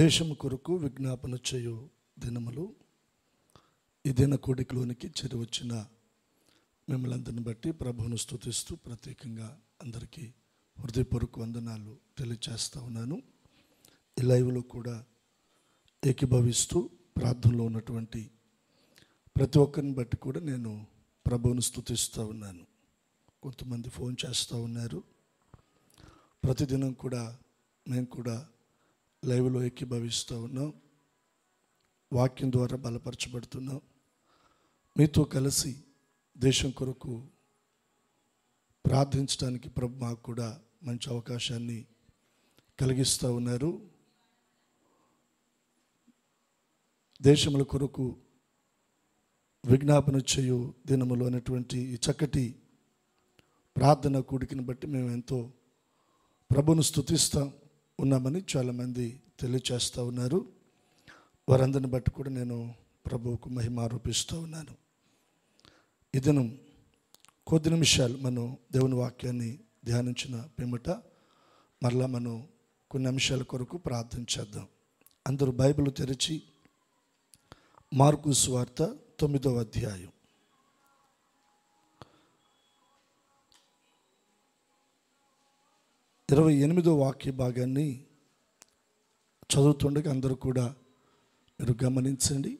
దేశం కొరకు విజ్ఞాపన చేయు దినములు ఈ దిన కోడికలోనికి చేరివచ్చిన మిమ్మల్ని అందరిని బట్టి ప్రభువును స్థుతిస్తూ ప్రత్యేకంగా అందరికీ హృదయపూర్వక వందనాలు తెలియజేస్తూ ఉన్నాను ఈ లైవ్లో కూడా ఏకీభవిస్తూ ప్రార్థనలో ఉన్నటువంటి ప్రతి ఒక్కరిని బట్టి కూడా నేను ప్రభువును స్థుతిస్తూ ఉన్నాను కొంతమంది ఫోన్ చేస్తూ ఉన్నారు ప్రతిదినం కూడా మేము కూడా లైవ్లో ఎక్కి భావిస్తూ ఉన్నాం వాక్యం ద్వారా బలపరచబడుతున్నాం మీతో కలిసి దేశం కొరకు ప్రార్థించడానికి ప్రభు మాకు కూడా మంచి అవకాశాన్ని కలిగిస్తూ ఉన్నారు దేశముల కొరకు విజ్ఞాపన చేయు దినములు అనేటువంటి ఈ చక్కటి ప్రార్థన కూడికిని బట్టి మేము ఎంతో ప్రభును స్థుతిస్తాం ఉన్నామని చాలామంది తెలియచేస్తూ ఉన్నారు వారందరిని బట్టి కూడా నేను ప్రభువుకు మహిమ ఆరోపిస్తూ ఉన్నాను ఈ దినం కొద్ది నిమిషాలు మనం దేవుని వాక్యాన్ని ధ్యానించిన పిమ్మట మరలా మనం కొన్ని నిమిషాల కొరకు ప్రార్థన చేద్దాం అందరూ బైబిల్ తెరిచి మార్కు స్వార్త తొమ్మిదవ అధ్యాయం ఇరవై ఎనిమిదో వాక్య భాగాన్ని చదువుతుండగా అందరూ కూడా మీరు గమనించండి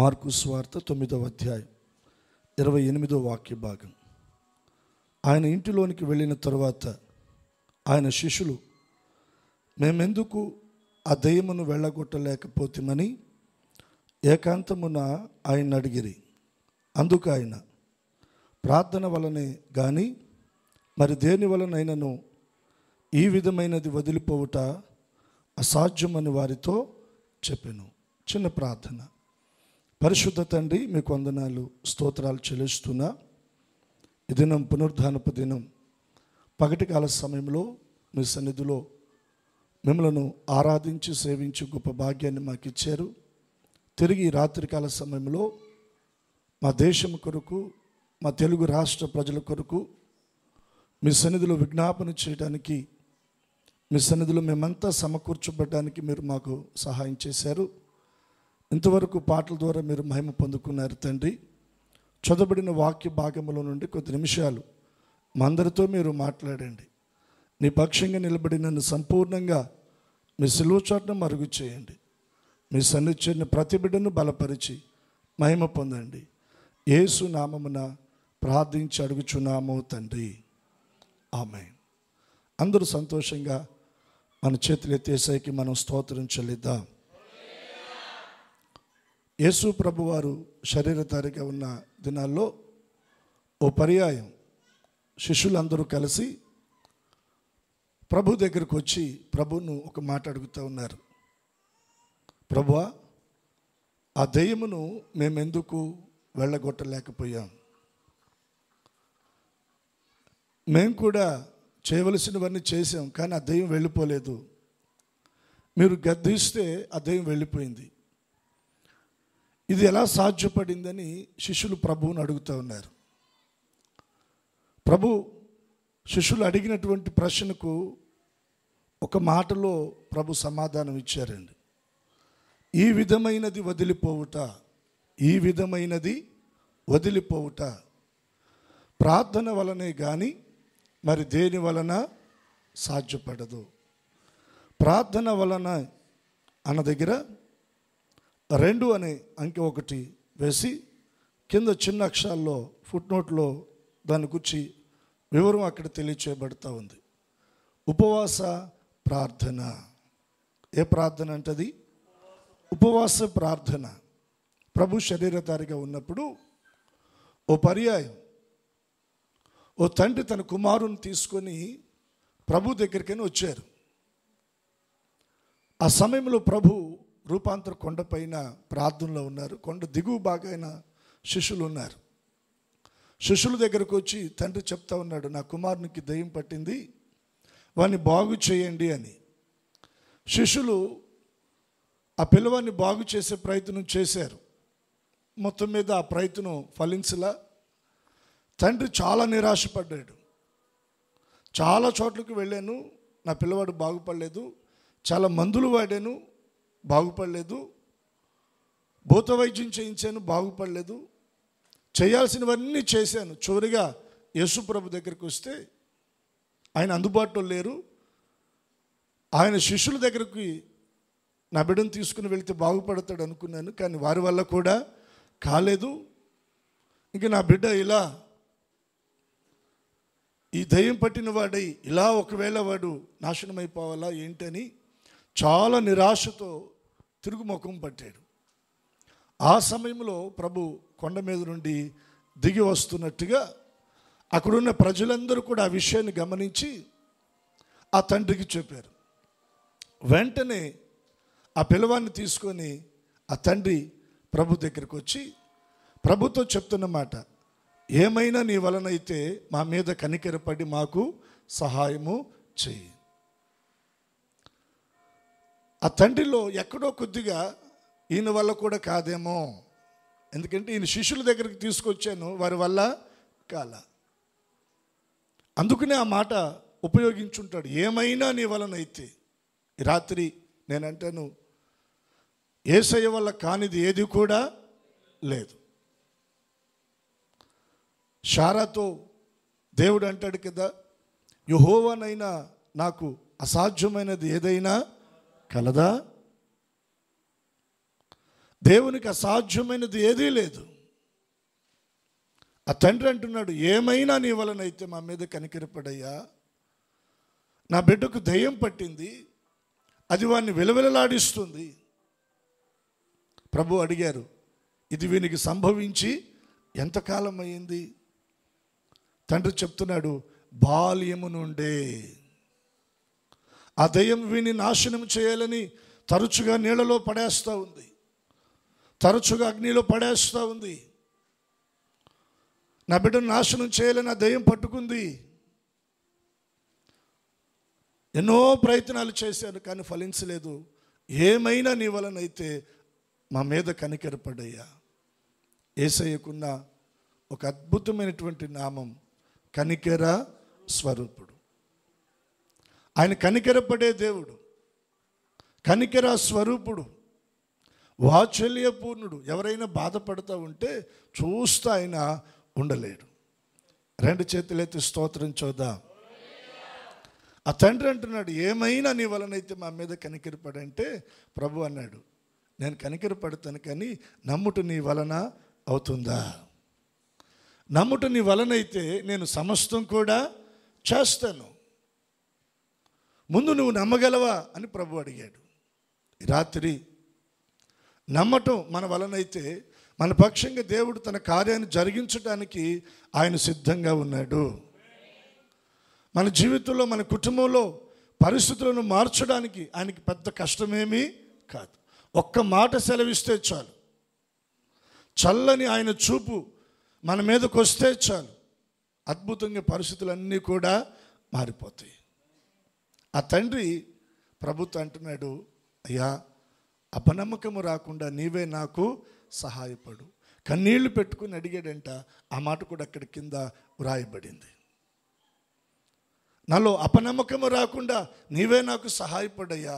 మార్కు స్వార్త తొమ్మిదవ అధ్యాయం ఇరవై ఎనిమిదో వాక్య భాగం ఆయన ఇంటిలోనికి వెళ్ళిన తర్వాత ఆయన శిష్యులు మేమెందుకు ఆ దయ్యమును వెళ్ళగొట్టలేకపోతామని ఏకాంతమున ఆయన అడిగిరి అందుకు ఆయన ప్రార్థన వలనే కానీ మరి దేని వలనైనను ఈ విధమైనది వదిలిపోవుట అసాధ్యమని వారితో చెప్పాను చిన్న ప్రార్థన పరిశుద్ధ తండ్రి మీకు వందనాలు స్తోత్రాలు చెల్లిస్తున్నా ఈ దినం పునరుద్ధానపు దినం పగటి కాల సమయంలో మీ సన్నిధిలో మిమ్మలను ఆరాధించి సేవించి గొప్ప భాగ్యాన్ని మాకు ఇచ్చారు తిరిగి రాత్రికాల సమయంలో మా దేశం కొరకు మా తెలుగు రాష్ట్ర ప్రజల కొరకు మీ సన్నిధిలో విజ్ఞాపన చేయడానికి మీ సన్నిధిలో మేమంతా సమకూర్చబడడానికి మీరు మాకు సహాయం చేశారు ఇంతవరకు పాటల ద్వారా మీరు మహిమ పొందుకున్నారు తండ్రి చదవబడిన వాక్య భాగంలో నుండి కొద్ది నిమిషాలు మా అందరితో మీరు మాట్లాడండి నీ పక్షంగా నిలబడి నన్ను సంపూర్ణంగా మీ సిలువ చాటును మరుగు చేయండి మీ సన్నిచ్చిన ప్రతి బిడ్డను బలపరిచి మహిమ పొందండి ఏసు నామమున ప్రార్థించి అడుగుచున్నాము తండ్రి ఆమె అందరూ సంతోషంగా మన చేతులు ఎత్తేసరికి మనం స్తోత్రం చెల్లిద్దాం యేసు ప్రభు వారు శరీరధారిగా ఉన్న దినాల్లో ఓ పర్యాయం శిష్యులందరూ కలిసి ప్రభు దగ్గరకు వచ్చి ప్రభును ఒక మాట అడుగుతూ ఉన్నారు ప్రభువా ఆ దెయ్యమును మేమెందుకు వెళ్ళగొట్టలేకపోయాం మేము కూడా చేయవలసినవన్నీ చేసాం కానీ ఆ దయ్యం వెళ్ళిపోలేదు మీరు గద్దిస్తే ఆ దయ్యం వెళ్ళిపోయింది ఇది ఎలా సాధ్యపడిందని శిష్యులు ప్రభువుని అడుగుతూ ఉన్నారు ప్రభు శిష్యులు అడిగినటువంటి ప్రశ్నకు ఒక మాటలో ప్రభు సమాధానం ఇచ్చారండి ఈ విధమైనది వదిలిపోవుట ఈ విధమైనది వదిలిపోవుట ప్రార్థన వలనే కానీ మరి దేని వలన సాధ్యపడదు ప్రార్థన వలన అన్న దగ్గర రెండు అనే అంకె ఒకటి వేసి కింద చిన్న అక్షరాల్లో ఫుట్ నోట్లో దాని గురించి వివరం అక్కడ తెలియచేయబడతా ఉంది ఉపవాస ప్రార్థన ఏ ప్రార్థన అంటది ఉపవాస ప్రార్థన ప్రభు శరీరధారిగా ఉన్నప్పుడు ఓ పర్యాయం ఓ తండ్రి తన కుమారుని తీసుకొని ప్రభు దగ్గరికైనా వచ్చారు ఆ సమయంలో ప్రభు రూపాంతర కొండపైన ప్రార్థనలో ఉన్నారు కొండ దిగువ బాగైన శిష్యులు ఉన్నారు శిష్యుల దగ్గరకు వచ్చి తండ్రి చెప్తా ఉన్నాడు నా కుమారునికి దయ్యం పట్టింది వాణ్ణి బాగు చేయండి అని శిష్యులు ఆ పిల్లవాడిని బాగు చేసే ప్రయత్నం చేశారు మొత్తం మీద ఆ ప్రయత్నం ఫలించలా తండ్రి చాలా నిరాశపడ్డాడు చాలా చోట్లకి వెళ్ళాను నా పిల్లవాడు బాగుపడలేదు చాలా మందులు వాడాను బాగుపడలేదు భూత వైద్యం చేయించాను బాగుపడలేదు చేయాల్సినవన్నీ చేశాను చివరిగా యేసుప్రభు దగ్గరికి వస్తే ఆయన అందుబాటులో లేరు ఆయన శిష్యుల దగ్గరికి నా బిడ్డను తీసుకుని వెళితే బాగుపడతాడు అనుకున్నాను కానీ వారి వల్ల కూడా కాలేదు ఇంక నా బిడ్డ ఇలా ఈ దయ్యం పట్టిన వాడై ఇలా ఒకవేళ వాడు నాశనం అయిపోవాలా ఏంటని చాలా నిరాశతో తిరుగుముఖం పట్టాడు ఆ సమయంలో ప్రభు కొండ మీద నుండి దిగి వస్తున్నట్టుగా అక్కడున్న ప్రజలందరూ కూడా ఆ విషయాన్ని గమనించి ఆ తండ్రికి చెప్పారు వెంటనే ఆ పిలవాన్ని తీసుకొని ఆ తండ్రి ప్రభు దగ్గరికి వచ్చి ప్రభుతో చెప్తున్నమాట ఏమైనా నీ వలనైతే మా మీద కనికెరపడి మాకు సహాయము చేయి ఆ తండ్రిలో ఎక్కడో కొద్దిగా ఈయన వల్ల కూడా కాదేమో ఎందుకంటే ఈయన శిష్యుల దగ్గరికి తీసుకొచ్చాను వారి వల్ల కాల అందుకనే ఆ మాట ఉపయోగించుంటాడు ఏమైనా నీ వలనైతే రాత్రి నేనంటాను ఏసయ్య వల్ల కానిది ఏది కూడా లేదు షారాతో దేవుడు అంటాడు కదా యుహోవనైనా నాకు అసాధ్యమైనది ఏదైనా కలదా దేవునికి అసాధ్యమైనది ఏదీ లేదు ఆ తండ్రి అంటున్నాడు ఏమైనా నీ వలనైతే మా మీద కనికరపడయ్యా నా బిడ్డకు దయ్యం పట్టింది అది వాడిని విలవిలలాడిస్తుంది ప్రభు అడిగారు ఇది వీనికి సంభవించి ఎంతకాలం అయింది తండ్రి చెప్తున్నాడు బాల్యము నుండే ఆ దయ్యం విని నాశనం చేయాలని తరచుగా నీళ్ళలో పడేస్తూ ఉంది తరచుగా అగ్నిలో పడేస్తూ ఉంది నా బిడ్డను నాశనం చేయాలని ఆ దయ్యం పట్టుకుంది ఎన్నో ప్రయత్నాలు చేశాను కానీ ఫలించలేదు ఏమైనా నీ వలనైతే మా మీద కనికెరపడయ్యా ఏసయ్యకున్న ఒక అద్భుతమైనటువంటి నామం కనికెర స్వరూపుడు ఆయన కనికెరపడే దేవుడు కనికెర స్వరూపుడు వాత్సల్యపూర్ణుడు ఎవరైనా బాధపడుతూ ఉంటే చూస్తూ ఆయన ఉండలేడు రెండు చేతులైతే స్తోత్రం చూద్దాం ఆ తండ్రి అంటున్నాడు ఏమైనా నీ వలనైతే మా మీద పడంటే ప్రభు అన్నాడు నేను పడతాను కానీ నమ్ముట నీ వలన అవుతుందా నమ్ముట నీ వలనైతే నేను సమస్తం కూడా చేస్తాను ముందు నువ్వు నమ్మగలవా అని ప్రభు అడిగాడు రాత్రి నమ్మటం మన వలనైతే మన పక్షంగా దేవుడు తన కార్యాన్ని జరిగించడానికి ఆయన సిద్ధంగా ఉన్నాడు మన జీవితంలో మన కుటుంబంలో పరిస్థితులను మార్చడానికి ఆయనకి పెద్ద కష్టమేమీ కాదు ఒక్క మాట సెలవిస్తే చాలు చల్లని ఆయన చూపు మన మీదకి వస్తే చాలు అద్భుతంగా పరిస్థితులన్నీ కూడా మారిపోతాయి ఆ తండ్రి ప్రభుత్వం అంటున్నాడు అయ్యా అపనమ్మకము రాకుండా నీవే నాకు సహాయపడు కన్నీళ్లు పెట్టుకుని అడిగాడంట ఆ మాట కూడా అక్కడి కింద వ్రాయబడింది నాలో అపనమ్మకము రాకుండా నీవే నాకు సహాయపడయ్యా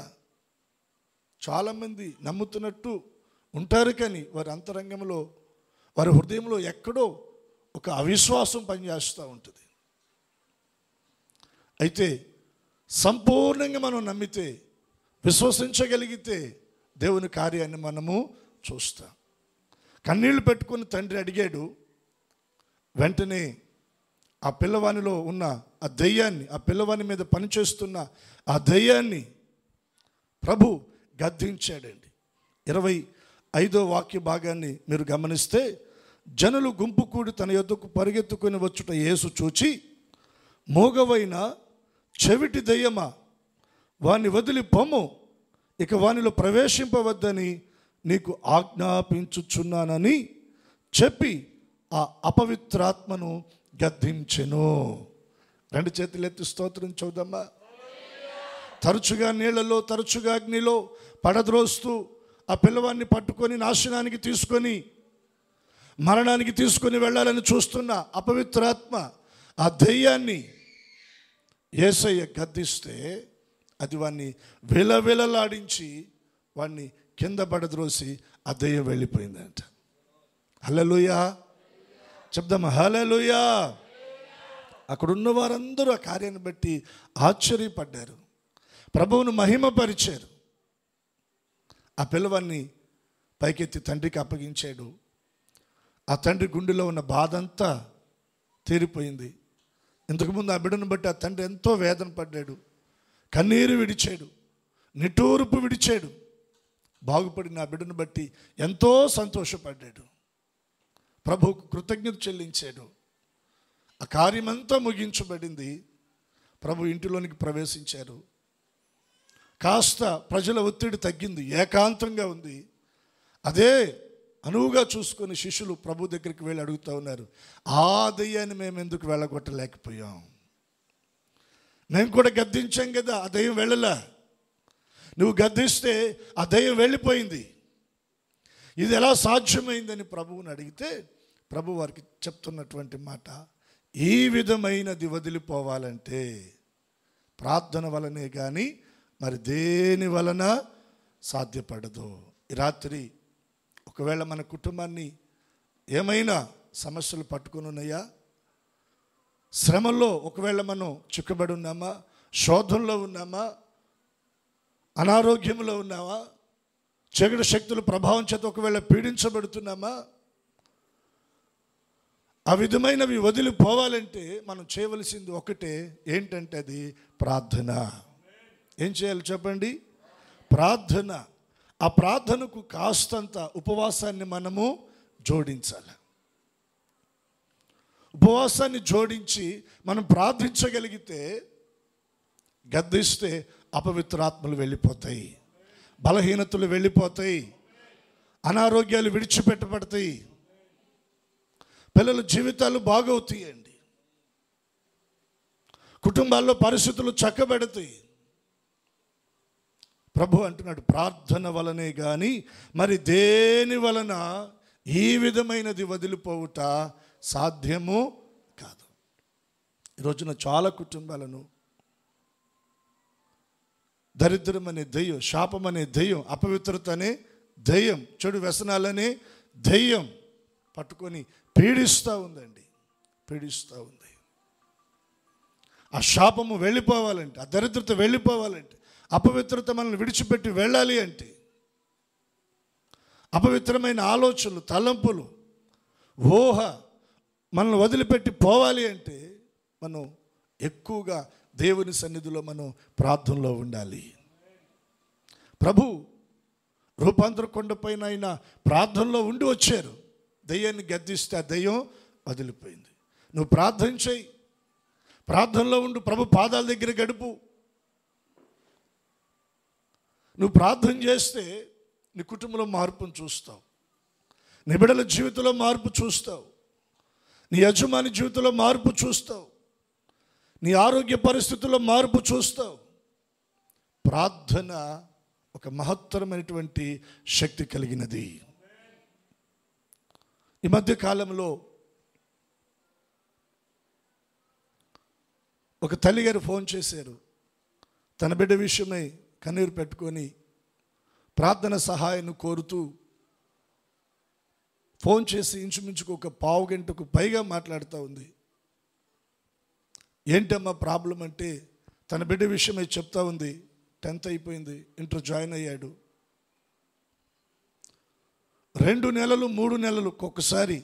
చాలామంది నమ్ముతున్నట్టు ఉంటారు కానీ వారి అంతరంగంలో వారి హృదయంలో ఎక్కడో ఒక అవిశ్వాసం పనిచేస్తూ ఉంటుంది అయితే సంపూర్ణంగా మనం నమ్మితే విశ్వసించగలిగితే దేవుని కార్యాన్ని మనము చూస్తాం కన్నీళ్లు పెట్టుకుని తండ్రి అడిగాడు వెంటనే ఆ పిల్లవానిలో ఉన్న ఆ దెయ్యాన్ని ఆ పిల్లవాని మీద పనిచేస్తున్న ఆ దెయ్యాన్ని ప్రభు గద్దించాడండి ఇరవై ఐదో వాక్య భాగాన్ని మీరు గమనిస్తే జనులు గుంపు కూడి తన యొద్దకు పరిగెత్తుకుని వచ్చుట యేసు చూచి మోగవైన చెవిటి దయ్యమా వాణ్ణి వదిలి పొమ్ము ఇక వానిలో ప్రవేశింపవద్దని నీకు ఆజ్ఞాపించుచున్నానని చెప్పి ఆ అపవిత్రాత్మను గద్దించెను రెండు చేతులు ఎత్తి స్తోత్రం చూద్దమ్మా తరచుగా నీళ్లలో తరచుగా అగ్నిలో పడద్రోస్తూ ఆ పిల్లవాడిని పట్టుకొని నాశనానికి తీసుకొని మరణానికి తీసుకుని వెళ్ళాలని చూస్తున్న అపవిత్రాత్మ ఆ దెయ్యాన్ని ఏసయ్య గద్దిస్తే అది వాణ్ణి విలవిలలాడించి వాణ్ణి కింద పడద్రోసి ఆ దెయ్యం వెళ్ళిపోయిందంట హలలుయా చెప్దామా హలలుయా అక్కడున్న వారందరూ ఆ కార్యాన్ని బట్టి ఆశ్చర్యపడ్డారు ప్రభువును మహిమపరిచారు ఆ పిల్లవాన్ని పైకెత్తి తండ్రికి అప్పగించాడు ఆ తండ్రి గుండెలో ఉన్న బాధ అంతా తీరిపోయింది ఇంతకుముందు ఆ బిడ్డను బట్టి ఆ తండ్రి ఎంతో వేదన పడ్డాడు కన్నీరు విడిచాడు నిటూరుపు విడిచాడు బాగుపడిన ఆ బిడ్డను బట్టి ఎంతో సంతోషపడ్డాడు ప్రభువుకు కృతజ్ఞత చెల్లించాడు ఆ కార్యమంతా ముగించబడింది ప్రభు ఇంటిలోనికి ప్రవేశించారు కాస్త ప్రజల ఒత్తిడి తగ్గింది ఏకాంతంగా ఉంది అదే అనువుగా చూసుకొని శిష్యులు ప్రభు దగ్గరికి వెళ్ళి అడుగుతూ ఉన్నారు ఆ దయ్యాన్ని మేము ఎందుకు వెళ్ళగొట్టలేకపోయాం మేము కూడా గద్దించాం కదా ఆ దయ్యం వెళ్ళలా నువ్వు గద్దిస్తే ఆ దయ్యం వెళ్ళిపోయింది ఇది ఎలా సాధ్యమైందని ప్రభువుని అడిగితే ప్రభు వారికి చెప్తున్నటువంటి మాట ఈ విధమైనది వదిలిపోవాలంటే ప్రార్థన వలనే కానీ మరి దేని వలన సాధ్యపడదు రాత్రి ఒకవేళ మన కుటుంబాన్ని ఏమైనా సమస్యలు పట్టుకుని ఉన్నాయా శ్రమల్లో ఒకవేళ మనం చిక్కుబడి ఉన్నామా శోధంలో ఉన్నామా అనారోగ్యంలో ఉన్నామా చెగుడు శక్తులు ప్రభావం చేత ఒకవేళ పీడించబడుతున్నామా ఆ విధమైనవి వదిలిపోవాలంటే మనం చేయవలసింది ఒకటే ఏంటంటే అది ప్రార్థన ఏం చేయాలి చెప్పండి ప్రార్థన ఆ ప్రార్థనకు కాస్తంత ఉపవాసాన్ని మనము జోడించాలి ఉపవాసాన్ని జోడించి మనం ప్రార్థించగలిగితే గద్దిస్తే అపవిత్రాత్మలు వెళ్ళిపోతాయి బలహీనతలు వెళ్ళిపోతాయి అనారోగ్యాలు విడిచిపెట్టబడతాయి పిల్లల జీవితాలు బాగవుతాయండి కుటుంబాల్లో పరిస్థితులు చక్కబెడతాయి ప్రభు అంటున్నాడు ప్రార్థన వలనే కానీ మరి దేని వలన ఈ విధమైనది వదిలిపోవుట సాధ్యము కాదు ఈరోజున చాలా కుటుంబాలను దరిద్రం అనే దెయ్యం శాపం అనే దెయ్యం అపవిత్రత అనే దెయ్యం చెడు వ్యసనాలనే దెయ్యం పట్టుకొని పీడిస్తూ ఉందండి పీడిస్తూ ఉంది ఆ శాపము వెళ్ళిపోవాలంటే ఆ దరిద్రత వెళ్ళిపోవాలంటే అపవిత్రత మనల్ని విడిచిపెట్టి వెళ్ళాలి అంటే అపవిత్రమైన ఆలోచనలు తలంపులు ఊహ మనల్ని వదిలిపెట్టి పోవాలి అంటే మనం ఎక్కువగా దేవుని సన్నిధిలో మనం ప్రార్థనలో ఉండాలి ప్రభు రూపాంతర కొండపైన ఆయన ప్రార్థనలో ఉండి వచ్చారు దయ్యాన్ని గద్దిస్తే ఆ దయ్యం వదిలిపోయింది నువ్వు ప్రార్థన చేయి ప్రార్థనలో ఉండు ప్రభు పాదాల దగ్గర గడుపు నువ్వు ప్రార్థన చేస్తే నీ కుటుంబంలో మార్పును చూస్తావు నీ బిడ్డల జీవితంలో మార్పు చూస్తావు నీ యజమాని జీవితంలో మార్పు చూస్తావు నీ ఆరోగ్య పరిస్థితుల్లో మార్పు చూస్తావు ప్రార్థన ఒక మహత్తరమైనటువంటి శక్తి కలిగినది ఈ మధ్య కాలంలో ఒక తల్లి గారు ఫోన్ చేశారు తన బిడ్డ విషయమై కన్నీరు పెట్టుకొని ప్రార్థన సహాయాన్ని కోరుతూ ఫోన్ చేసి ఇంచుమించుకు ఒక పావు గంటకు పైగా మాట్లాడుతూ ఉంది ఏంటమ్మా ప్రాబ్లం అంటే తన బిడ్డ విషయమే చెప్తా ఉంది టెన్త్ అయిపోయింది ఇంటర్ జాయిన్ అయ్యాడు రెండు నెలలు మూడు నెలలు ఒక్కొక్కసారి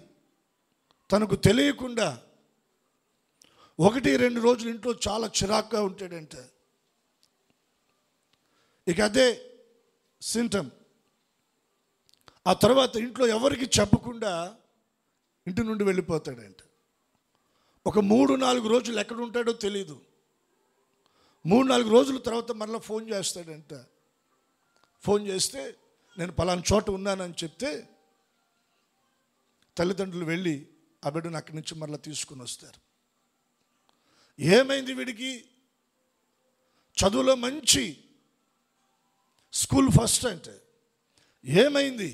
తనకు తెలియకుండా ఒకటి రెండు రోజులు ఇంట్లో చాలా చిరాక్గా ఉంటాడంట ఇక అదే సింటమ్ ఆ తర్వాత ఇంట్లో ఎవరికి చెప్పకుండా ఇంటి నుండి వెళ్ళిపోతాడంట ఒక మూడు నాలుగు రోజులు ఎక్కడ ఉంటాడో తెలీదు మూడు నాలుగు రోజుల తర్వాత మరలా ఫోన్ చేస్తాడంట ఫోన్ చేస్తే నేను పలానా చోట ఉన్నానని చెప్తే తల్లిదండ్రులు వెళ్ళి ఆ బిడ్డను అక్కడి నుంచి మరలా తీసుకుని వస్తారు ఏమైంది వీడికి చదువులో మంచి స్కూల్ ఫస్ట్ అంటే ఏమైంది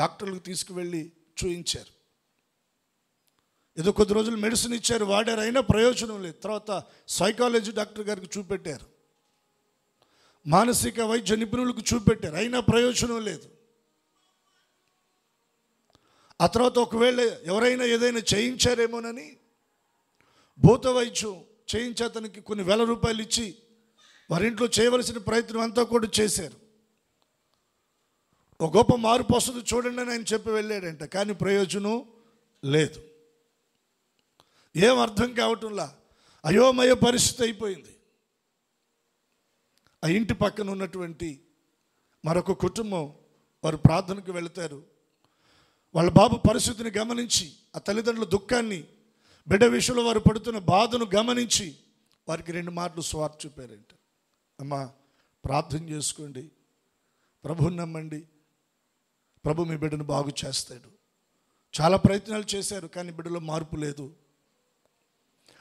డాక్టర్లకు తీసుకువెళ్ళి చూయించారు ఏదో కొద్ది రోజులు మెడిసిన్ ఇచ్చారు వాడారు అయినా ప్రయోజనం లేదు తర్వాత సైకాలజీ డాక్టర్ గారికి చూపెట్టారు మానసిక వైద్య నిపుణులకు చూపెట్టారు అయినా ప్రయోజనం లేదు ఆ తర్వాత ఒకవేళ ఎవరైనా ఏదైనా చేయించారేమోనని భూత వైద్యం చేయించే అతనికి కొన్ని వేల రూపాయలు ఇచ్చి వారి ఇంట్లో చేయవలసిన ప్రయత్నం అంతా కూడా చేశారు ఒక గొప్ప మార్పు వస్తుంది చూడండి అని ఆయన చెప్పి వెళ్ళాడంట కానీ ప్రయోజనం లేదు ఏం అర్థం కావటంలా అయోమయ పరిస్థితి అయిపోయింది ఆ ఇంటి పక్కన ఉన్నటువంటి మరొక కుటుంబం వారు ప్రార్థనకు వెళతారు వాళ్ళ బాబు పరిస్థితిని గమనించి ఆ తల్లిదండ్రుల దుఃఖాన్ని బిడ్డ విషయంలో వారు పడుతున్న బాధను గమనించి వారికి రెండు మాటలు స్వార్థ చూపారంట అమ్మ ప్రార్థన చేసుకోండి ప్రభుని నమ్మండి ప్రభు మీ బిడ్డను బాగు చేస్తాడు చాలా ప్రయత్నాలు చేశారు కానీ బిడ్డలో మార్పు లేదు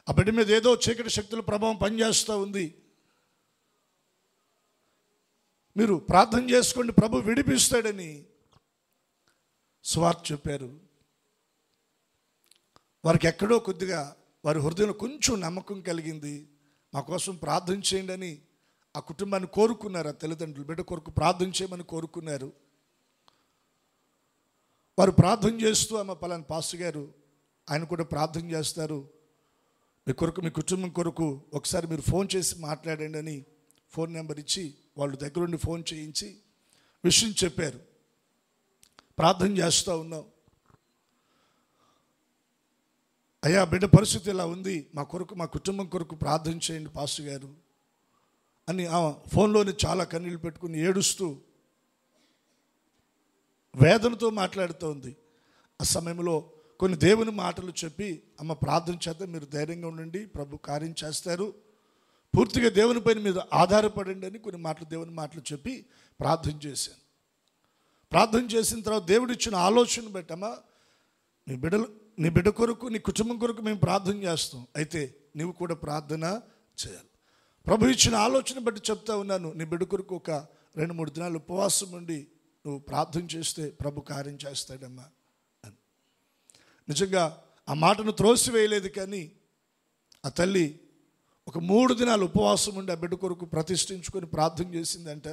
ఆ బిడ్డ మీద ఏదో చీకటి శక్తుల ప్రభావం పనిచేస్తూ ఉంది మీరు ప్రార్థన చేసుకోండి ప్రభు విడిపిస్తాడని స్వార్థ చెప్పారు వారికి ఎక్కడో కొద్దిగా వారి హృదయంలో కొంచెం నమ్మకం కలిగింది మా కోసం ప్రార్థన చేయండి అని ఆ కుటుంబాన్ని కోరుకున్నారు ఆ తల్లిదండ్రులు బిడ్డ కొరకు ప్రార్థన చేయమని కోరుకున్నారు వారు ప్రార్థన చేస్తూ ఆమె పలాని పాస్టర్ గారు ఆయన కూడా ప్రార్థన చేస్తారు మీ కొరకు మీ కుటుంబం కొరకు ఒకసారి మీరు ఫోన్ చేసి మాట్లాడండి అని ఫోన్ నెంబర్ ఇచ్చి వాళ్ళు దగ్గరుండి ఫోన్ చేయించి విషయం చెప్పారు ప్రార్థన చేస్తూ ఉన్నాం అయ్యా బిడ్డ పరిస్థితి ఇలా ఉంది మా కొరకు మా కుటుంబం కొరకు ప్రార్థన చేయండి పాస్టర్ గారు అని ఆ ఫోన్లోనే చాలా కన్నీళ్ళు పెట్టుకుని ఏడుస్తూ వేదనతో మాట్లాడుతూ ఉంది ఆ సమయంలో కొన్ని దేవుని మాటలు చెప్పి అమ్మ ప్రార్థన చేత మీరు ధైర్యంగా ఉండండి ప్రభు కార్యం చేస్తారు పూర్తిగా దేవుని పైన మీరు ఆధారపడండి అని కొన్ని మాటలు దేవుని మాటలు చెప్పి ప్రార్థన చేశాను ప్రార్థన చేసిన తర్వాత దేవుడు ఇచ్చిన ఆలోచన పెట్టమా నీ బిడ్డలు నీ బిడ్డ కొరకు నీ కుటుంబం కొరకు మేము ప్రార్థన చేస్తాం అయితే నువ్వు కూడా ప్రార్థన చేయాలి ప్రభు ఇచ్చిన ఆలోచన బట్టి చెప్తా ఉన్నాను నీ బిడుకురుకు ఒక రెండు మూడు దినాలు ఉపవాసం ఉండి నువ్వు ప్రార్థన చేస్తే ప్రభు కార్యం చేస్తాడమ్మా అని నిజంగా ఆ మాటను త్రోసివేయలేదు కానీ ఆ తల్లి ఒక మూడు దినాలు ఉపవాసం ఉండి ఆ బిడ్డ కొరకు ప్రతిష్ఠించుకొని ప్రార్థన చేసిందంట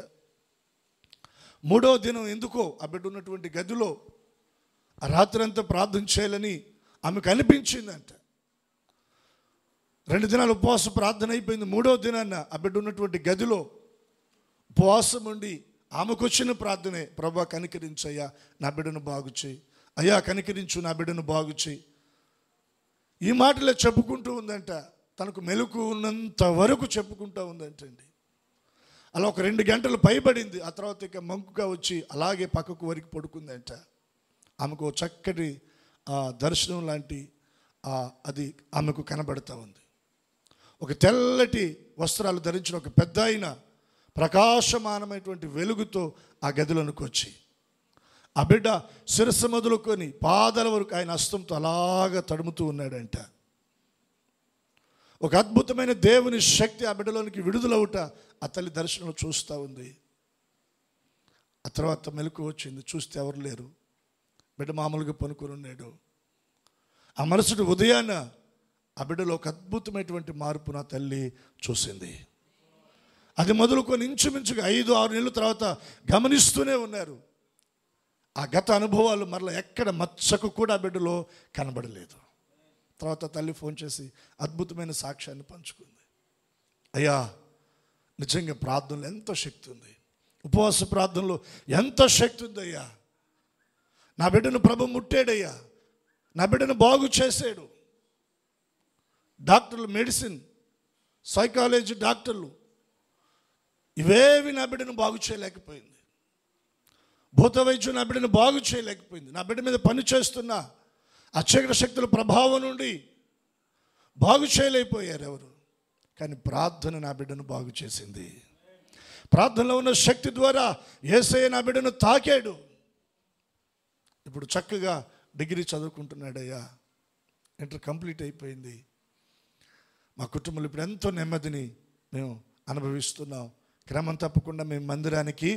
మూడో దినం ఎందుకో ఆ బిడ్డ ఉన్నటువంటి గదిలో ఆ రాత్రంతా ప్రార్థన చేయాలని ఆమెకు అనిపించిందంట రెండు దినాలు ఉపవాస ప్రార్థన అయిపోయింది మూడో దినాన్న ఆ బిడ్డ ఉన్నటువంటి గదిలో ఉపవాసం ఉండి ఆమెకొచ్చిన ప్రార్థనే ప్రభా కనికరించయ్యా నా బిడ్డను బాగు చేయి అయ్యా కనికరించు నా బిడ్డను బాగు చేయి ఈ మాటలే చెప్పుకుంటూ ఉందంట తనకు మెలకు ఉన్నంత వరకు చెప్పుకుంటూ ఉందంటండి అలా ఒక రెండు గంటలు పైబడింది ఆ తర్వాత ఇక మంకుగా వచ్చి అలాగే పక్కకు వరకు పడుకుందంట ఆమెకు చక్కటి దర్శనం లాంటి అది ఆమెకు కనబడతా ఉంది ఒక తెల్లటి వస్త్రాలు ధరించిన ఒక పెద్ద అయిన ప్రకాశమానమైనటువంటి వెలుగుతో ఆ గదిలోనికి వచ్చి ఆ బిడ్డ శిరస్సు మొదలుకొని పాదల వరకు ఆయన అస్తంతో అలాగ తడుముతూ ఉన్నాడంట ఒక అద్భుతమైన దేవుని శక్తి ఆ బిడ్డలోనికి విడుదలవుట ఆ తల్లి దర్శనం చూస్తూ ఉంది ఆ తర్వాత మెలకు వచ్చింది చూస్తే ఎవరు లేరు బిడ్డ మామూలుగా పనుకొని ఉన్నాడు ఆ మనసుడు ఉదయాన్నే ఆ బిడ్డలో ఒక అద్భుతమైనటువంటి మార్పు నా తల్లి చూసింది అది మొదలుకొని ఇంచుమించుగా ఐదు ఆరు నెలల తర్వాత గమనిస్తూనే ఉన్నారు ఆ గత అనుభవాలు మరలా ఎక్కడ మచ్చకు కూడా ఆ బిడ్డలో కనబడలేదు తర్వాత తల్లి ఫోన్ చేసి అద్భుతమైన సాక్ష్యాన్ని పంచుకుంది అయ్యా నిజంగా ప్రార్థనలో ఎంత శక్తి ఉంది ఉపవాస ప్రార్థనలో ఎంత శక్తి అయ్యా నా బిడ్డను ప్రభు ముట్టాడయ్యా నా బిడ్డను బాగు చేసాడు డాక్టర్లు మెడిసిన్ సైకాలజీ డాక్టర్లు ఇవేవి నా బిడ్డను బాగు చేయలేకపోయింది భూత వైద్యం నా బిడ్డను బాగు చేయలేకపోయింది నా బిడ్డ మీద పని చేస్తున్న అచగ్ర శక్తుల ప్రభావం నుండి బాగు చేయలేకపోయారు ఎవరు కానీ ప్రార్థన నా బిడ్డను బాగు చేసింది ప్రార్థనలో ఉన్న శక్తి ద్వారా ఏసయ్య నా బిడ్డను తాకాడు ఇప్పుడు చక్కగా డిగ్రీ చదువుకుంటున్నాడయ్యా ఇంటర్ కంప్లీట్ అయిపోయింది మా కుటుంబంలో ఇప్పుడు ఎంతో నెమ్మదిని మేము అనుభవిస్తున్నాం క్రమం తప్పకుండా మేము మందిరానికి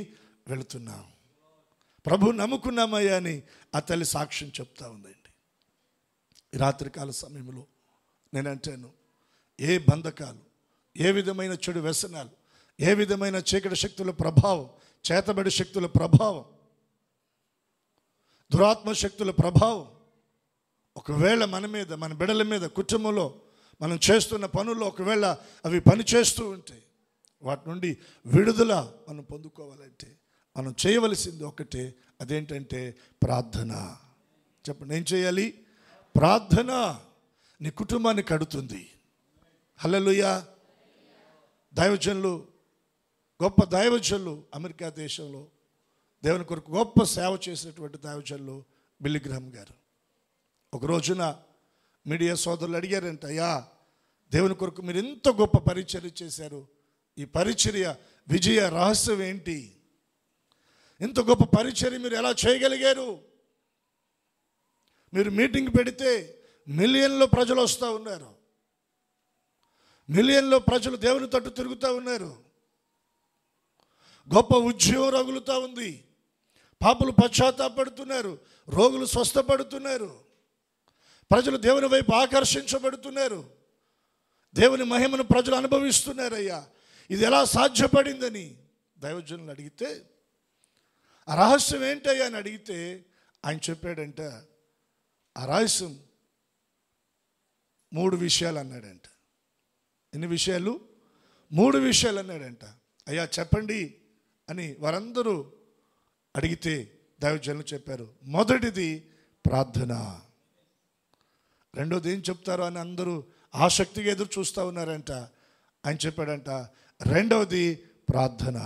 వెళుతున్నాం ప్రభు నమ్ముకున్నామయ్యా అని ఆ తల్లి సాక్ష్యం చెప్తా ఉందండి రాత్రికాల సమయంలో నేను అంటాను ఏ బంధకాలు ఏ విధమైన చెడు వ్యసనాలు ఏ విధమైన చీకటి శక్తుల ప్రభావం చేతబడి శక్తుల ప్రభావం దురాత్మ శక్తుల ప్రభావం ఒకవేళ మన మీద మన బిడల మీద కుటుంబంలో మనం చేస్తున్న పనుల్లో ఒకవేళ అవి పని చేస్తూ ఉంటే వాటి నుండి విడుదల మనం పొందుకోవాలంటే మనం చేయవలసింది ఒకటే అదేంటంటే ప్రార్థన చెప్పండి ఏం చేయాలి ప్రార్థన నీ కుటుంబాన్ని కడుతుంది హలలుయా దైవజనులు గొప్ప దైవజనులు అమెరికా దేశంలో దేవుని కొరకు గొప్ప సేవ చేసినటువంటి దైవజనులు బిల్లిగ్రహం గారు ఒక రోజున మీడియా సోదరులు అడిగారంట అయ్యా దేవుని కొరకు మీరు ఎంత గొప్ప పరిచర్య చేశారు ఈ పరిచర్య విజయ రహస్యం ఏంటి ఇంత గొప్ప పరిచర్య మీరు ఎలా చేయగలిగారు మీరు మీటింగ్ పెడితే మిలియన్లో ప్రజలు వస్తూ ఉన్నారు మిలియన్లో ప్రజలు దేవుని తట్టు తిరుగుతూ ఉన్నారు గొప్ప ఉద్యోగం రగులుతూ ఉంది పాపలు పశ్చాత్తాపడుతున్నారు రోగులు స్వస్థపడుతున్నారు ప్రజలు దేవుని వైపు ఆకర్షించబడుతున్నారు దేవుని మహిమను ప్రజలు అనుభవిస్తున్నారయ్యా ఇది ఎలా సాధ్యపడిందని దైవజనులు అడిగితే ఆ రహస్యం ఏంటయ్యా అని అడిగితే ఆయన చెప్పాడంట ఆ రహస్యం మూడు విషయాలు అన్నాడంట ఎన్ని విషయాలు మూడు విషయాలు అన్నాడంట అయ్యా చెప్పండి అని వారందరూ అడిగితే దైవజనులు చెప్పారు మొదటిది ప్రార్థన రెండోది ఏం చెప్తారు అని అందరూ ఆసక్తిగా ఎదురు చూస్తూ ఉన్నారంట ఆయన చెప్పాడంట రెండవది ప్రార్థన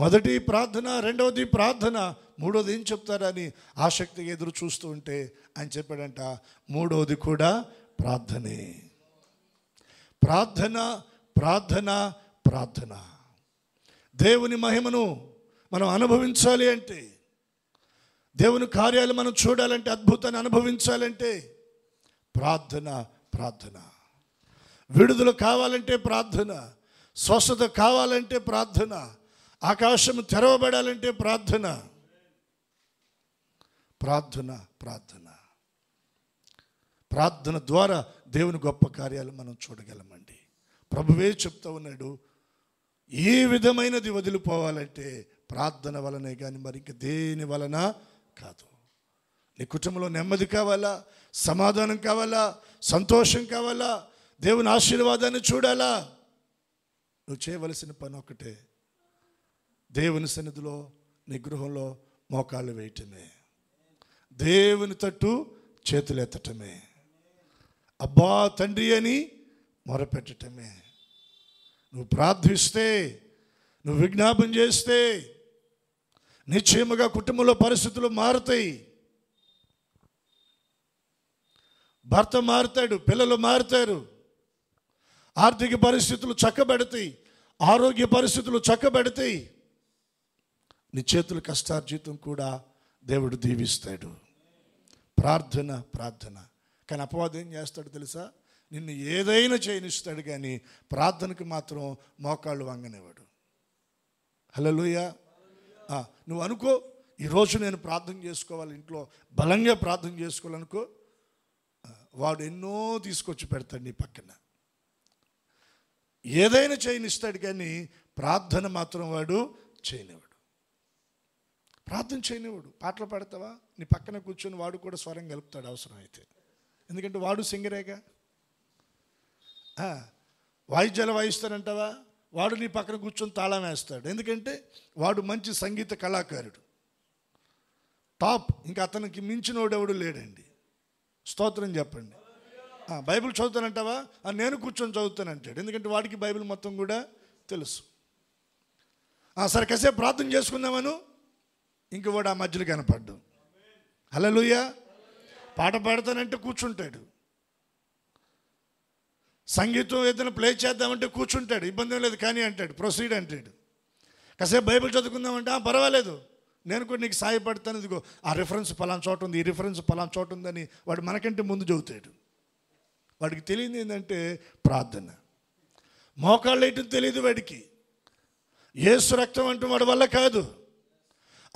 మొదటి ప్రార్థన రెండవది ప్రార్థన మూడోది ఏం చెప్తారని ఆసక్తిగా ఎదురు చూస్తూ ఉంటే ఆయన చెప్పాడంట మూడవది కూడా ప్రార్థనే ప్రార్థన ప్రార్థన ప్రార్థన దేవుని మహిమను మనం అనుభవించాలి అంటే దేవుని కార్యాలు మనం చూడాలంటే అద్భుతాన్ని అనుభవించాలంటే ప్రార్థన ప్రార్థన విడుదల కావాలంటే ప్రార్థన స్వస్థత కావాలంటే ప్రార్థన ఆకాశం తెరవబడాలంటే ప్రార్థన ప్రార్థన ప్రార్థన ప్రార్థన ద్వారా దేవుని గొప్ప కార్యాలు మనం చూడగలమండి ప్రభువే చెప్తా ఉన్నాడు ఏ విధమైనది వదిలిపోవాలంటే ప్రార్థన వలనే కానీ మరి ఇంక దేని వలన కాదు నీ కుటుంబంలో నెమ్మది కావాలా సమాధానం కావాలా సంతోషం కావాలా దేవుని ఆశీర్వాదాన్ని చూడాలా నువ్వు చేయవలసిన పని ఒకటే దేవుని సన్నిధిలో నీ గృహంలో మోకాళ్ళు వేయటమే దేవుని తట్టు చేతులెత్తటమే అబ్బా తండ్రి అని మొరపెట్టటమే నువ్వు ప్రార్థిస్తే నువ్వు విజ్ఞాపం చేస్తే నిశ్చయముగా కుటుంబంలో పరిస్థితులు మారుతాయి భర్త మారుతాడు పిల్లలు మారుతారు ఆర్థిక పరిస్థితులు చక్కబెడతాయి ఆరోగ్య పరిస్థితులు చక్కబెడతాయి నీ చేతులు కష్టార్జితం కూడా దేవుడు దీవిస్తాడు ప్రార్థన ప్రార్థన కానీ అపవాదం ఏం చేస్తాడు తెలుసా నిన్ను ఏదైనా చేయనిస్తాడు కానీ ప్రార్థనకు మాత్రం మోకాళ్ళు వంగనివాడు హలోయ నువ్వు అనుకో ఈరోజు నేను ప్రార్థన చేసుకోవాలి ఇంట్లో బలంగా ప్రార్థన చేసుకోవాలనుకో వాడు ఎన్నో తీసుకొచ్చి పెడతాడు నీ పక్కన ఏదైనా చేయనిస్తాడు కానీ ప్రార్థన మాత్రం వాడు చేయనివాడు ప్రార్థన చేయనివాడు పాటలు పాడతావా నీ పక్కన కూర్చొని వాడు కూడా స్వరం గలుపుతాడు అవసరం అయితే ఎందుకంటే వాడు సింగరేగా వాయిద్యాలు వాయిస్తానంటావా వాడు నీ పక్కన కూర్చొని తాళం వేస్తాడు ఎందుకంటే వాడు మంచి సంగీత కళాకారుడు టాప్ ఇంకా అతనికి మించినోడెవడు లేడండి స్తోత్రం చెప్పండి బైబిల్ చదువుతానంటావా నేను కూర్చొని చదువుతాను అంటాడు ఎందుకంటే వాడికి బైబిల్ మొత్తం కూడా తెలుసు సరే కాసేపు ప్రార్థన చేసుకుందామను ఇంక వాడు ఆ మధ్యలో కనపడ్డు హలోయ పాట పాడతానంటే కూర్చుంటాడు సంగీతం ఏదైనా ప్లే చేద్దామంటే కూర్చుంటాడు ఇబ్బంది లేదు కానీ అంటాడు ప్రొసీడ్ అంటాడు కాసేపు బైబిల్ చదువుకుందామంటే పర్వాలేదు నేను కూడా నీకు సహాయపడతాను ఇదిగో ఆ రిఫరెన్స్ పలానా చోట ఉంది ఈ రిఫరెన్స్ పలానా చోట ఉందని వాడు మనకంటే ముందు చదువుతాడు వాడికి తెలియదు ఏంటంటే ప్రార్థన మోకాళ్ళు ఏంటో తెలియదు వాడికి ఏసు రక్తం అంటూ వాడి వల్ల కాదు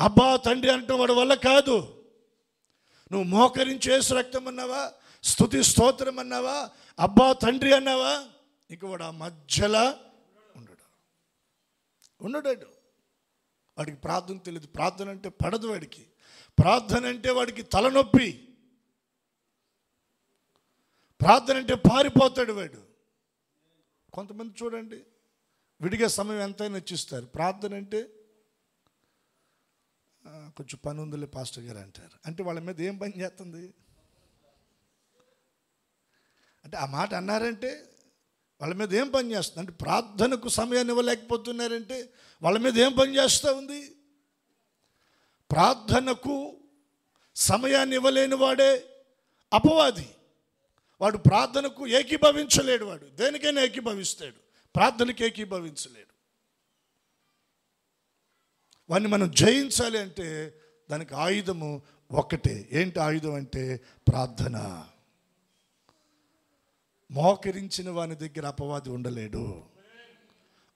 అబ్బా తండ్రి అంటూ వాడి వల్ల కాదు నువ్వు మోకరించి ఏసు రక్తం అన్నావా స్థుతి స్తోత్రం అన్నావా అబ్బా తండ్రి అన్నావా ఇంక వాడు ఆ మధ్యలో ఉండడు ఉండడు వాడికి ప్రార్థన తెలియదు ప్రార్థన అంటే పడదు వాడికి ప్రార్థన అంటే వాడికి తలనొప్పి ప్రార్థన అంటే పారిపోతాడు వాడు కొంతమంది చూడండి విడిగే సమయం ఎంతైనా ఇచ్చిస్తారు ప్రార్థన అంటే కొంచెం పని ఉందిలే పాస్టర్ గారు అంటారు అంటే వాళ్ళ మీద ఏం పని చేస్తుంది అంటే ఆ మాట అన్నారంటే వాళ్ళ మీద ఏం పని చేస్తుంది అంటే ప్రార్థనకు సమయాన్ని ఇవ్వలేకపోతున్నారంటే వాళ్ళ మీద ఏం పని చేస్తూ ఉంది ప్రార్థనకు సమయాన్ని ఇవ్వలేని వాడే అపవాది వాడు ప్రార్థనకు ఏకీభవించలేడు వాడు దేనికైనా ఏకీభవిస్తాడు ప్రార్థనకి ఏకీభవించలేడు వాడిని మనం జయించాలి అంటే దానికి ఆయుధము ఒక్కటే ఏంటి ఆయుధం అంటే ప్రార్థన మోకరించిన వాని దగ్గర అపవాది ఉండలేడు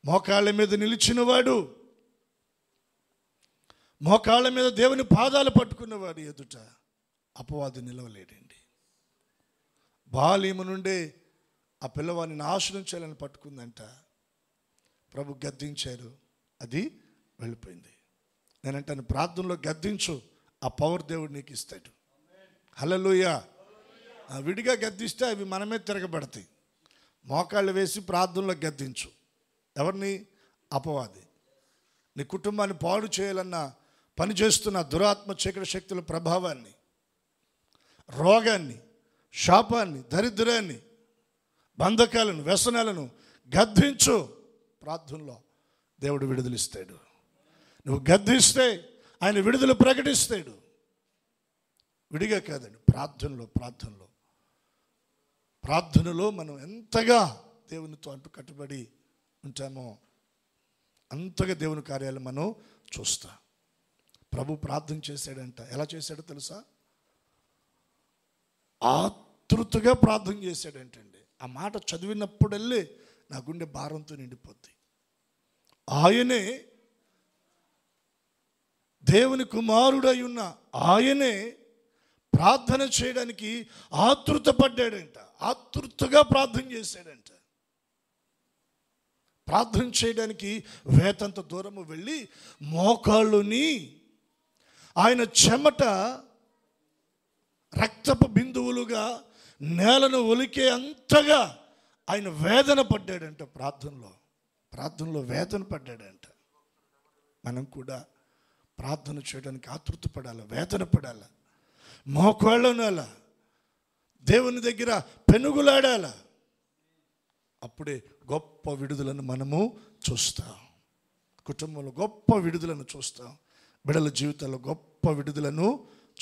మోకాళ్ళ మీద నిలిచినవాడు మోకాళ్ళ మీద దేవుని పాదాలు పట్టుకున్నవాడు ఎదుట అపవాది నిలవలేడండి బాలీము నుండే ఆ పిల్లవాడిని నాశనం చేయాలని పట్టుకుందంట ప్రభు గద్దించారు అది వెళ్ళిపోయింది నేనంటాను ప్రార్థనలో గద్దించు ఆ పవర్ దేవుడు నీకు ఇస్తాడు హలలుయా విడిగా గద్దిస్తే అవి మనమే తిరగబడతాయి మోకాళ్ళు వేసి ప్రార్థనలో గద్దించు ఎవరిని అపవాది నీ కుటుంబాన్ని పాడు చేయాలన్న పని చేస్తున్న దురాత్మ చీకటి శక్తుల ప్రభావాన్ని రోగాన్ని శాపాన్ని దరిద్రాన్ని బంధకాలను వ్యసనాలను గద్దించు ప్రార్థనలో దేవుడు విడుదలిస్తాడు నువ్వు గద్దిస్తే ఆయన విడుదల ప్రకటిస్తాడు విడిగా కాదండి ప్రార్థనలో ప్రార్థనలో ప్రార్థనలో మనం ఎంతగా దేవునితో అంటు కట్టుబడి ఉంటామో అంతగా దేవుని కార్యాలు మనం చూస్తా ప్రభు ప్రార్థన చేశాడంట ఎలా చేశాడో తెలుసా ఆతృతగా ప్రార్థన చేశాడంటండి ఆ మాట చదివినప్పుడల్లే నా గుండె భారంతో నిండిపోద్ది ఆయనే దేవుని కుమారుడై ఉన్న ఆయనే ప్రార్థన చేయడానికి ఆతృత పడ్డాడంట ఆతృతగా ప్రార్థన చేశాడంట ప్రార్థన చేయడానికి వేతంత దూరము వెళ్ళి మోకాళ్ళుని ఆయన చెమట రక్తపు బిందువులుగా నేలను ఒలికే అంతగా ఆయన వేదన పడ్డాడంట ప్రార్థనలో ప్రార్థనలో వేదన పడ్డాడంట మనం కూడా ప్రార్థన చేయడానికి ఆతృత పడాలి వేదన పడాలి మోకాళ్ళనాల దేవుని దగ్గర పెనుగులాడాల అప్పుడే గొప్ప విడుదలను మనము చూస్తాం కుటుంబంలో గొప్ప విడుదలను చూస్తాం బిడల జీవితాల్లో గొప్ప విడుదలను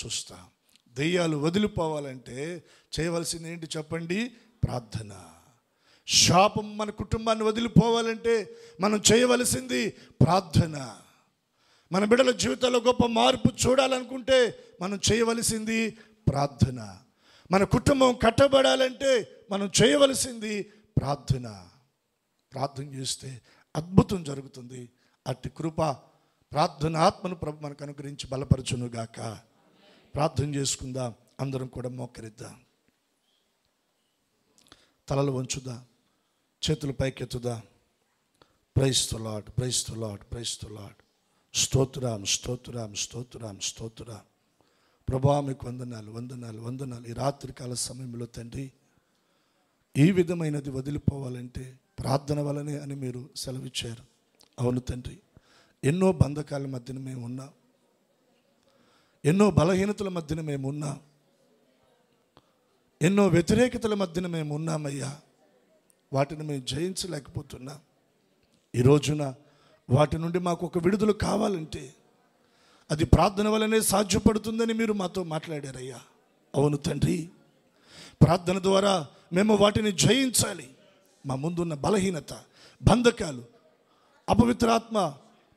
చూస్తాం దెయ్యాలు వదిలిపోవాలంటే చేయవలసింది ఏంటి చెప్పండి ప్రార్థన శాపం మన కుటుంబాన్ని వదిలిపోవాలంటే మనం చేయవలసింది ప్రార్థన మన బిడ్డల జీవితంలో గొప్ప మార్పు చూడాలనుకుంటే మనం చేయవలసింది ప్రార్థన మన కుటుంబం కట్టబడాలంటే మనం చేయవలసింది ప్రార్థన ప్రార్థన చేస్తే అద్భుతం జరుగుతుంది అట్టి కృప ప్రార్థన ఆత్మను ప్రభు మనకు అనుగ్రహించి బలపరచునుగాక ప్రార్థన చేసుకుందాం అందరం కూడా మోకరిద్దాం తలలు వంచుదా చేతులు పైకెత్తుదా ప్రైస్తు లాడ్ ప్రైస్తు స్తోత్రాం స్తోత్రాం స్తోత్రాం స్తోత్రాం ప్రభా మీకు వందనాలు వందనాలు వందనాలు ఈ రాత్రికాల సమయంలో తండ్రి ఈ విధమైనది వదిలిపోవాలంటే ప్రార్థన వలనే అని మీరు సెలవిచ్చారు అవును తండ్రి ఎన్నో బంధకాల మధ్యన మేము ఉన్నాం ఎన్నో బలహీనతల మధ్యన మేము ఉన్నాం ఎన్నో వ్యతిరేకతల మధ్యన మేము ఉన్నామయ్యా వాటిని మేము జయించలేకపోతున్నాం ఈ రోజున వాటి నుండి మాకు ఒక విడుదల కావాలంటే అది ప్రార్థన వల్లనే సాధ్యపడుతుందని మీరు మాతో మాట్లాడారయ్యా అవును తండ్రి ప్రార్థన ద్వారా మేము వాటిని జయించాలి మా ముందున్న బలహీనత బంధకాలు అపవిత్రాత్మ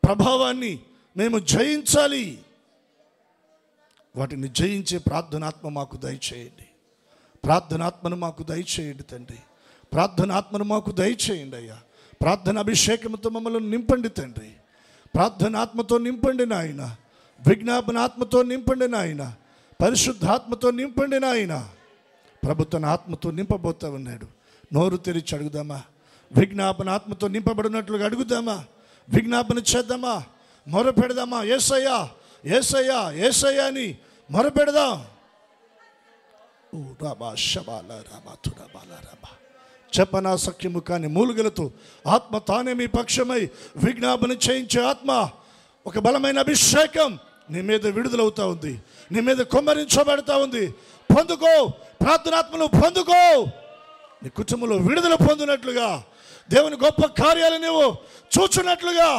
ప్రభావాన్ని మేము జయించాలి వాటిని జయించే ప్రార్థనాత్మ మాకు దయచేయండి ప్రార్థనాత్మను మాకు దయచేయండి తండ్రి ప్రార్థనాత్మను మాకు దయచేయండి అయ్యా ప్రార్థన అభిషేకంతో మమ్మల్ని నింపండి తండ్రి ప్రార్థన ఆత్మతో నింపండి నాయన విజ్ఞాపన ఆత్మతో నింపండి నాయన పరిశుద్ధాత్మతో నింపండి నాయన ప్రభు తన ఆత్మతో నింపబోతా ఉన్నాడు నోరు తెరిచి అడుగుదామా విజ్ఞాపన ఆత్మతో నింపబడినట్లుగా అడుగుదామా విజ్ఞాపన చేద్దామా మొరపెడదామా ఏసయ్యా ఏసయ్యా ఏసయ్యా అని మొరపెడదాం రామా శబాల రామా తుడా బాల రామా చెప్పనా సఖ్యము కానీ మూలుగలతూ ఆత్మ తానే మీ పక్షమై విజ్ఞాపన చేయించే ఆత్మ ఒక బలమైన అభిషేకం నీ మీద విడుదలవుతా ఉంది నీ మీద కొమ్మరించబడతా ఉంది పొందుకో ప్రార్థనాత్మలు పొందుకో నీ కుటుంబంలో విడుదల పొందినట్లుగా దేవుని గొప్ప కార్యాలు నీవు చూచున్నట్లుగా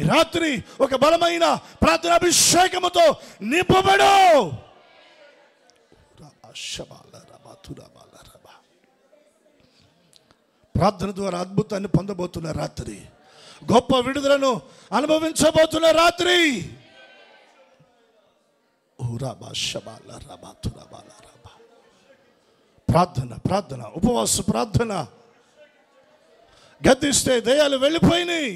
ఈ రాత్రి ఒక బలమైన ప్రార్థనాభిషేకముతో నింపబడు శబాల ప్రార్థన ద్వారా అద్భుతాన్ని పొందబోతున్న రాత్రి గొప్ప విడుదలను అనుభవించబోతున్న రాత్రి ప్రార్థన ప్రార్థన ఉపవాస ప్రార్థన గద్దిస్తే దయాలు వెళ్ళిపోయినాయి